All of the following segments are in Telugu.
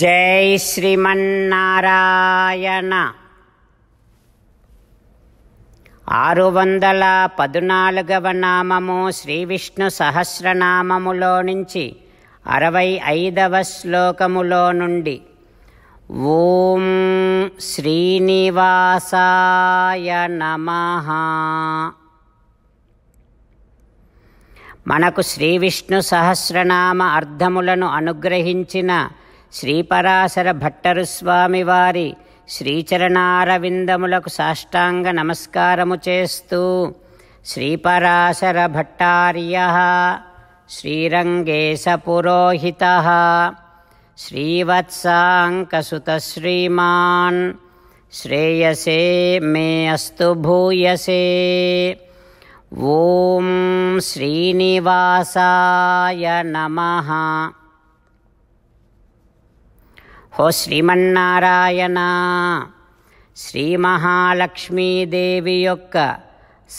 జై శ్రీమన్నారాయణ ఆరు వందల పద్నాలుగవ నామము శ్రీ విష్ణు సహస్రనామములో నుంచి అరవై ఐదవ శ్లోకములో నుండి ఓం శ్రీనివాసాయ నమ మనకు శ్రీ విష్ణు సహస్రనామ అర్థములను అనుగ్రహించిన శ్రీపరాశర భట్టరు స్వామివారి శ్రీచరణారవిందములకు సాష్టాంగ నమస్కారము చేస్తూ శ్రీపరాశర భట్టార్య శ్రీరంగేశపురోహిత శ్రీవత్సాంకసుతశ్రీమాన్ శ్రేయసే మే అస్తు భూయసే ఓం శ్రీనివాసాయ नमः హో శ్రీమన్నారాయణ శ్రీమహాలక్ష్మీదేవి యొక్క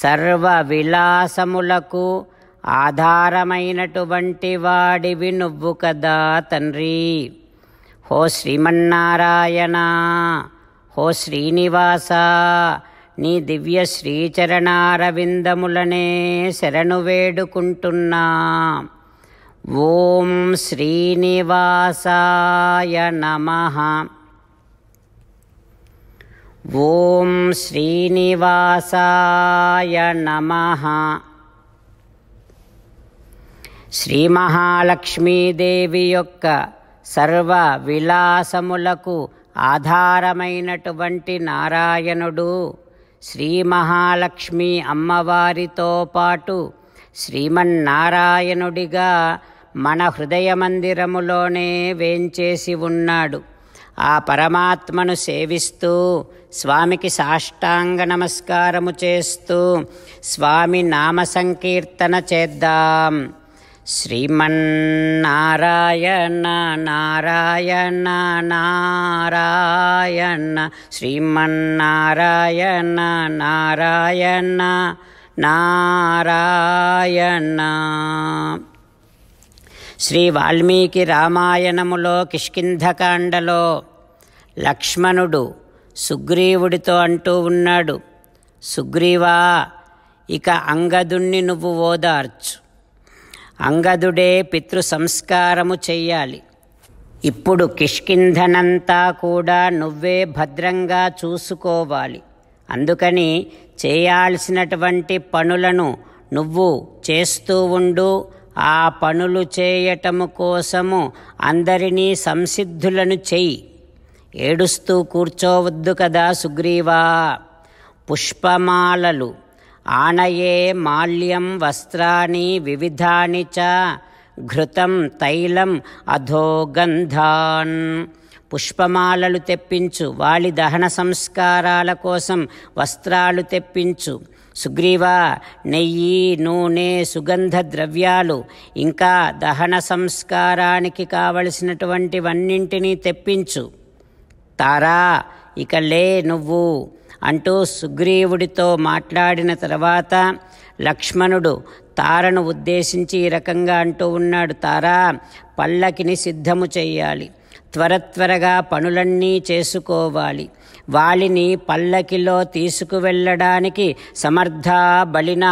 సర్వ విలాసములకు ఆధారమైనటువంటి వాడివి నువ్వు కదా తండ్రి హో శ్రీమన్నారాయణ హో శ్రీనివాస నీ దివ్య శ్రీచరణారవిందములనే శరణు వేడుకుంటున్నా ఓం శ్రీనివాసాయ నమ ఓం శ్రీనివాసాయ నమ శ్రీ మహాలక్ష్మీదేవి యొక్క సర్వ విలాసములకు ఆధారమైనటువంటి నారాయణుడు శ్రీ మహాలక్ష్మి అమ్మవారితో పాటు శ్రీమన్నారాయణుడిగా మన హృదయ మందిరములోనే వేంచేసి ఉన్నాడు ఆ పరమాత్మను సేవిస్తూ స్వామికి సాష్టాంగ నమస్కారము చేస్తూ స్వామి నామ సంకీర్తన చేద్దాం శ్రీమన్నారాయణ నారాయణ నారాయణ శ్రీమన్నారాయణ నారాయణ నారాయణ శ్రీ వాల్మీకి రామాయణములో కిష్కింధకాండలో లక్ష్మణుడు సుగ్రీవుడితో అంటూ ఉన్నాడు సుగ్రీవా ఇక అంగదుణ్ణి నువ్వు ఓదార్చు అంగదుడే పితృ సంస్కారము చెయ్యాలి ఇప్పుడు కిష్కింధనంతా కూడా నువ్వే భద్రంగా చూసుకోవాలి అందుకని చేయాల్సినటువంటి పనులను నువ్వు చేస్తూ ఉండు ఆ పనులు చేయటము కోసము అందరినీ సంసిద్ధులను చెయ్యి ఏడుస్తూ కూర్చోవద్దు కదా సుగ్రీవా పుష్పమాలలు ఆనయే మాల్యం వస్త్రాన్ని వివిధాని చ ఘృతం తైలం అధోగంధాన్ పుష్పమాలలు తెప్పించు వాళ్ళి దహన సంస్కారాల కోసం వస్త్రాలు తెప్పించు సుగ్రీవా నెయ్యి నూనె సుగంధ ద్రవ్యాలు ఇంకా దహన సంస్కారానికి కావలసినటువంటివన్నింటినీ తెప్పించు తారా ఇక లే నువ్వు అంటూ సుగ్రీవుడితో మాట్లాడిన తర్వాత లక్ష్మణుడు తారను ఉద్దేశించి ఈ రకంగా అంటూ ఉన్నాడు తారా పల్లకిని సిద్ధము చేయాలి త్వర త్వరగా పనులన్నీ చేసుకోవాలి వాలిని పల్లకిలో తీసుకువెళ్ళడానికి సమర్థ బలిన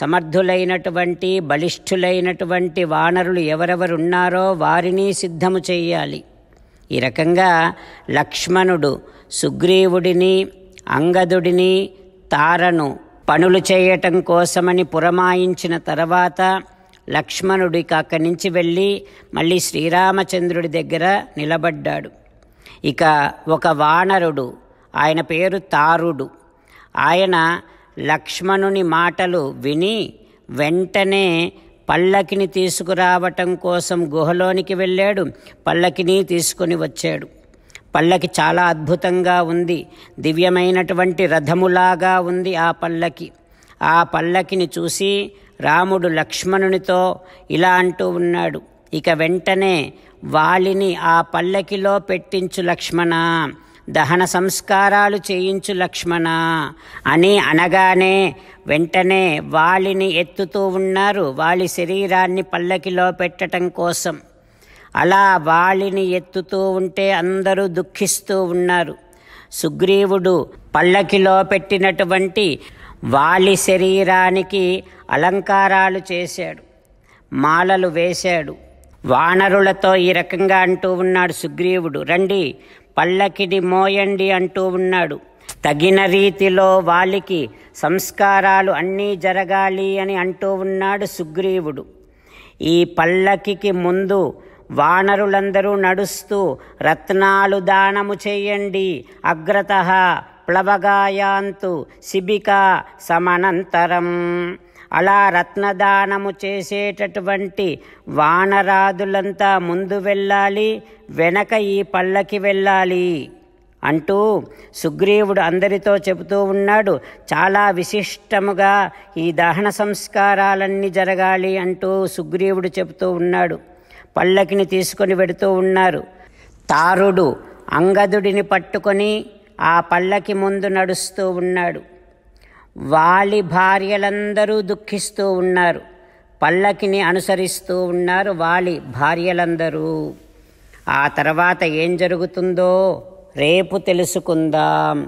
సమర్థులైనటువంటి బలిష్ఠులైనటువంటి వానరులు ఎవరెవరున్నారో వారిని సిద్ధము చేయాలి ఈ రకంగా లక్ష్మణుడు సుగ్రీవుడిని అంగదుడిని తారను పనులు చేయటం కోసమని పురమాయించిన తర్వాత లక్ష్మణుడికి అక్కడి నుంచి వెళ్ళి మళ్ళీ శ్రీరామచంద్రుడి దగ్గర నిలబడ్డాడు ఇక ఒక వానరుడు ఆయన పేరు తారుడు ఆయన లక్ష్మణుని మాటలు విని వెంటనే పల్లకిని తీసుకురావటం కోసం గుహలోనికి వెళ్ళాడు పల్లకిని తీసుకుని వచ్చాడు పల్లకి చాలా అద్భుతంగా ఉంది దివ్యమైనటువంటి రథములాగా ఉంది ఆ పల్లకి ఆ పల్లకిని చూసి రాముడు లక్ష్మణునితో ఇలా అంటూ ఉన్నాడు ఇక వెంటనే వాలిని ఆ పల్లకిలో పెట్టించు లక్ష్మణ దహన సంస్కారాలు చేయించు లక్ష్మణ అని అనగానే వెంటనే వాలిని ఎత్తుతూ ఉన్నారు వాళ్ళ శరీరాన్ని పల్లకిలో పెట్టడం కోసం అలా వాలిని ఎత్తుతూ ఉంటే అందరూ దుఃఖిస్తూ ఉన్నారు సుగ్రీవుడు పల్లకిలో పెట్టినటువంటి వాలి శరీరానికి అలంకారాలు చేశాడు మాలలు వేశాడు వానరులతో ఈ రకంగా అంటూ ఉన్నాడు సుగ్రీవుడు రండి పల్లకిది మోయండి అంటూ ఉన్నాడు తగిన రీతిలో వాలికి సంస్కారాలు అన్నీ జరగాలి అని అంటూ ఉన్నాడు సుగ్రీవుడు ఈ పల్లకికి ముందు వానరులందరూ నడుస్తూ రత్నాలు దానము చేయండి అగ్రత ప్లవగాయాంతు శిబిక సమనంతరం అలా రత్నదానము చేసేటటువంటి వానరాదులంతా ముందు వెళ్ళాలి వెనక ఈ పళ్ళకి వెళ్ళాలి అంటూ సుగ్రీవుడు అందరితో చెబుతూ ఉన్నాడు చాలా విశిష్టముగా ఈ దహన సంస్కారాలన్నీ జరగాలి అంటూ సుగ్రీవుడు చెబుతూ ఉన్నాడు పళ్ళకిని తీసుకొని వెడుతూ ఉన్నారు తారుడు అంగదుడిని పట్టుకొని ఆ పళ్ళకి ముందు నడుస్తూ ఉన్నాడు వాలి భార్యలందరూ దుఃఖిస్తూ ఉన్నారు పల్లకిని అనుసరిస్తూ ఉన్నారు వాలి భార్యలందరూ ఆ తర్వాత ఏం జరుగుతుందో రేపు తెలుసుకుందాం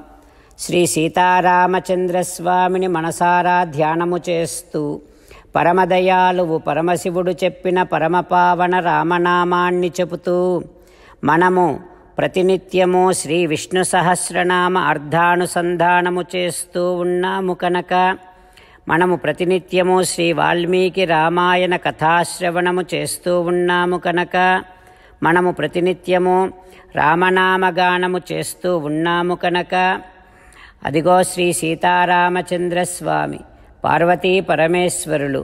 శ్రీ సీతారామచంద్రస్వామిని మనసారా ధ్యానము చేస్తూ పరమదయాలువు పరమశివుడు చెప్పిన పరమపావన రామనామాన్ని చెబుతూ మనము ప్రతినిత్యము శ్రీ విష్ణు సహస్రనామ అర్ధానుసంధానము చేస్తూ ఉన్నాము కనుక మనము ప్రతినిత్యము శ్రీ వాల్మీకి రామాయణ కథాశ్రవణము చేస్తూ ఉన్నాము కనుక మనము ప్రతినిత్యము రామనామగానము చేస్తూ ఉన్నాము కనుక అదిగో శ్రీ సీతారామచంద్రస్వామి పార్వతీ పరమేశ్వరులు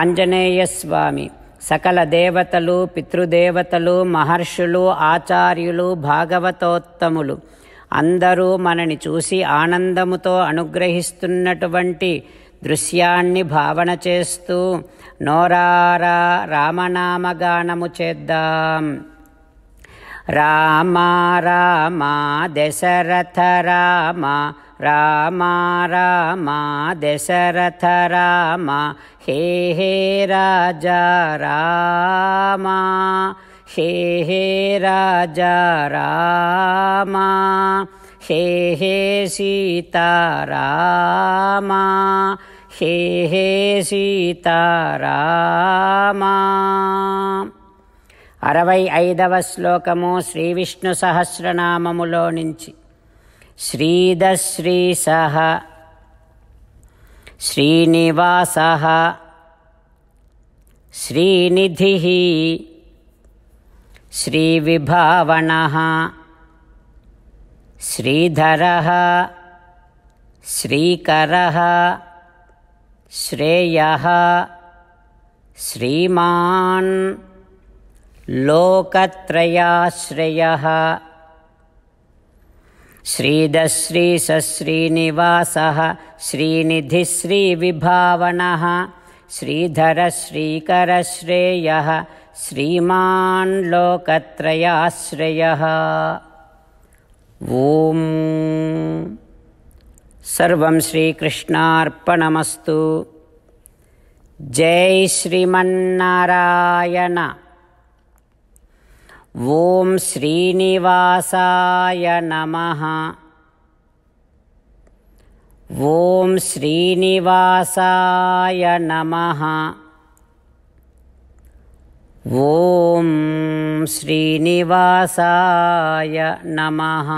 ఆంజనేయస్వామి స్వామి సకల దేవతలు పితృదేవతలు మహర్షులు ఆచార్యులు భాగవతోత్తములు అందరూ మనని చూసి ఆనందముతో అనుగ్రహిస్తున్నటువంటి దృశ్యాన్ని భావన చేస్తూ నోరారా రామనామగానము చేద్దాం రామ రామ దశరథ రామ రామా రామా దశరథ రామ హే హే రాజా రామా హే హే రాజా రామా హే హే సీతారామ హే హే సీతారామ అరవై ఐదవ శ్లోకము శ్రీ విష్ణు సహస్రనామములో నుంచి श्रीदश्रीसः श्रीनिवासः श्रीनिधिः श्रीविभावनः श्रीधरः श्रीकरः श्रेयः श्रीमान् लोकत्रयाश्रयः श्रीदश्रीसश्रीनिवासः श्रीनिधिश्रीविभावनः श्रीधरश्रीकरश्रेयः श्रीमान् लोकत्रयाश्रयः ॐ सर्वं श्रीकृष्णार्पणमस्तु जय श्रीमन्नारायण ॐ श्रीनिवासाय नमः ॐ श्रीनिवासाय नमः ॐ श्रीनिवासाय नमः